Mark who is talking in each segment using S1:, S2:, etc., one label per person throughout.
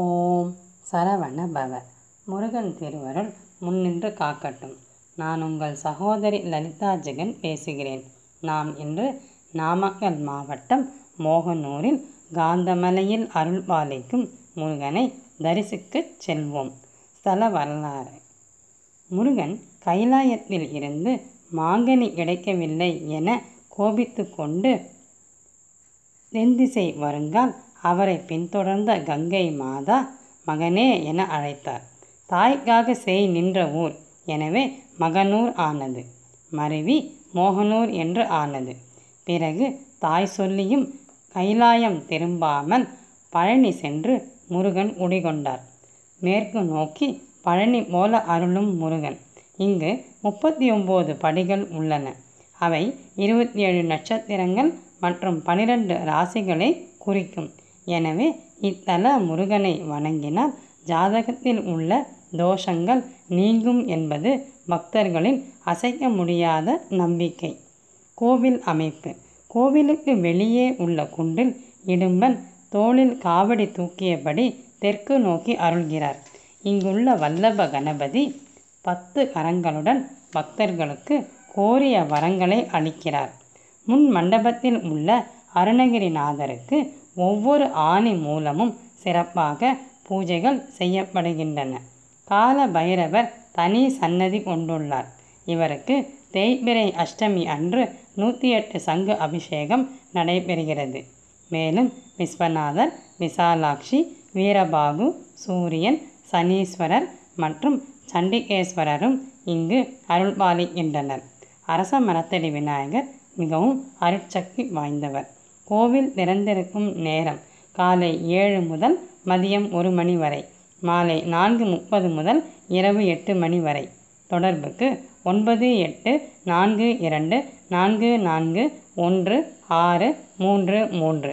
S1: ஓம் சரவண பவ முருகன் திருவருள் முன்னின்று காக்கட்டும் நான் உங்கள் சகோதரி லலிதா ஜெகன் பேசுகிறேன் நாம் இன்று நாமக்கல் மாவட்டம் மோகனூரில் காந்தமலையில் அருள்பாலைக்கும் முருகனை தரிசிக்கச் செல்வோம் ஸ்தல வரலாறு முருகன் கைலாயத்தில் இருந்து மாங்கனி கிடைக்கவில்லை என கோபித்து கொண்டு தென்திசை வருங்கால் அவரை பின்தொடர்ந்த கங்கை மாதா மகனே என அழைத்தார் தாய்க்காக செய் நின்ற ஊர் எனவே மகனூர் ஆனது மருவி மோகனூர் என்று ஆனது பிறகு தாய் சொல்லியும் கைலாயம் திரும்பாமல் பழனி சென்று முருகன் உடிகொண்டார் மேற்கு நோக்கி பழனி போல அருளும் முருகன் இங்கு முப்பத்தி ஒம்பது படிகள் உள்ளன அவை இருபத்தி ஏழு நட்சத்திரங்கள் மற்றும் பனிரெண்டு ராசிகளை குறிக்கும் எனவே இத்தல முருகனை வணங்கினால் ஜாதகத்தில் உள்ள தோஷங்கள் நீங்கும் என்பது பக்தர்களின் அசைக்க முடியாத நம்பிக்கை கோவில் அமைப்பு கோவிலுக்கு வெளியே உள்ள குண்டில் இடும்பன் தோளில் காவடி தூக்கியபடி தெற்கு நோக்கி அருள்கிறார் இங்குள்ள வல்லப கணபதி பத்து கரங்களுடன் பக்தர்களுக்கு கோரிய வரங்களை அளிக்கிறார் முன் மண்டபத்தில் உள்ள அருணகிரிநாதருக்கு ஒவ்வொரு ஆணி மூலமும் சிறப்பாக பூஜைகள் செய்யப்படுகின்றன கால பைரவர் தனி சன்னதி கொண்டுள்ளார் இவருக்கு தேய்பிரை அஷ்டமி அன்று நூற்றி எட்டு சங்கு அபிஷேகம் நடைபெறுகிறது மேலும் விஸ்வநாதர் விசாலாட்சி வீரபாகு சூரியன் சனீஸ்வரர் மற்றும் சண்டிகேஸ்வரரும் இங்கு அருள்பாலிக்கின்றனர் அரச மரத்தடி விநாயகர் மிகவும் அருட்சக்தி வாய்ந்தவர் கோவில் திறந்திருக்கும் நேரம் காலை ஏழு முதல் மதியம் ஒரு மணி வரை மாலை நான்கு முப்பது முதல் இரவு எட்டு மணி வரை தொடர்புக்கு ஒன்பது எட்டு நான்கு இரண்டு நான்கு நான்கு ஒன்று ஆறு மூன்று மூன்று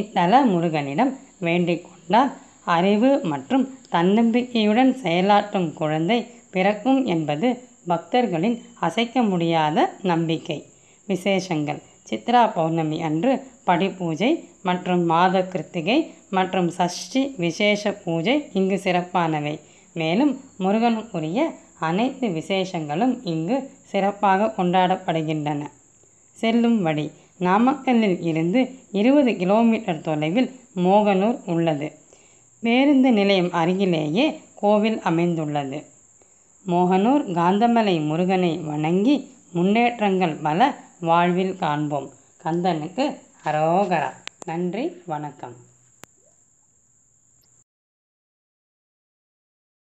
S1: இத்தல முருகனிடம் வேண்டிக் கொண்டால் அறிவு மற்றும் தன்னம்பிக்கையுடன் செயலாற்றும் குழந்தை பிறக்கும் என்பது பக்தர்களின் அசைக்க முடியாத நம்பிக்கை விசேஷங்கள் சித்ரா பௌர்ணமி அன்று பூஜை மற்றும் மாத கிருத்திகை மற்றும் சஷ்டி விசேஷ பூஜை இங்கு சிறப்பானவை மேலும் முருகனுக்குரிய அனைத்து விசேஷங்களும் இங்கு சிறப்பாக கொண்டாடப்படுகின்றன செல்லும் வழி நாமக்கல்லில் இருந்து இருபது கிலோமீட்டர் தொலைவில் மோகனூர் உள்ளது பேருந்து நிலையம் அருகிலேயே கோவில் அமைந்துள்ளது மோகனூர் காந்தமலை முருகனை வணங்கி முன்னேற்றங்கள் பல வாழ்வில் காண்போம் கந்தனுக்கு அரோகரா நன்றி வணக்கம்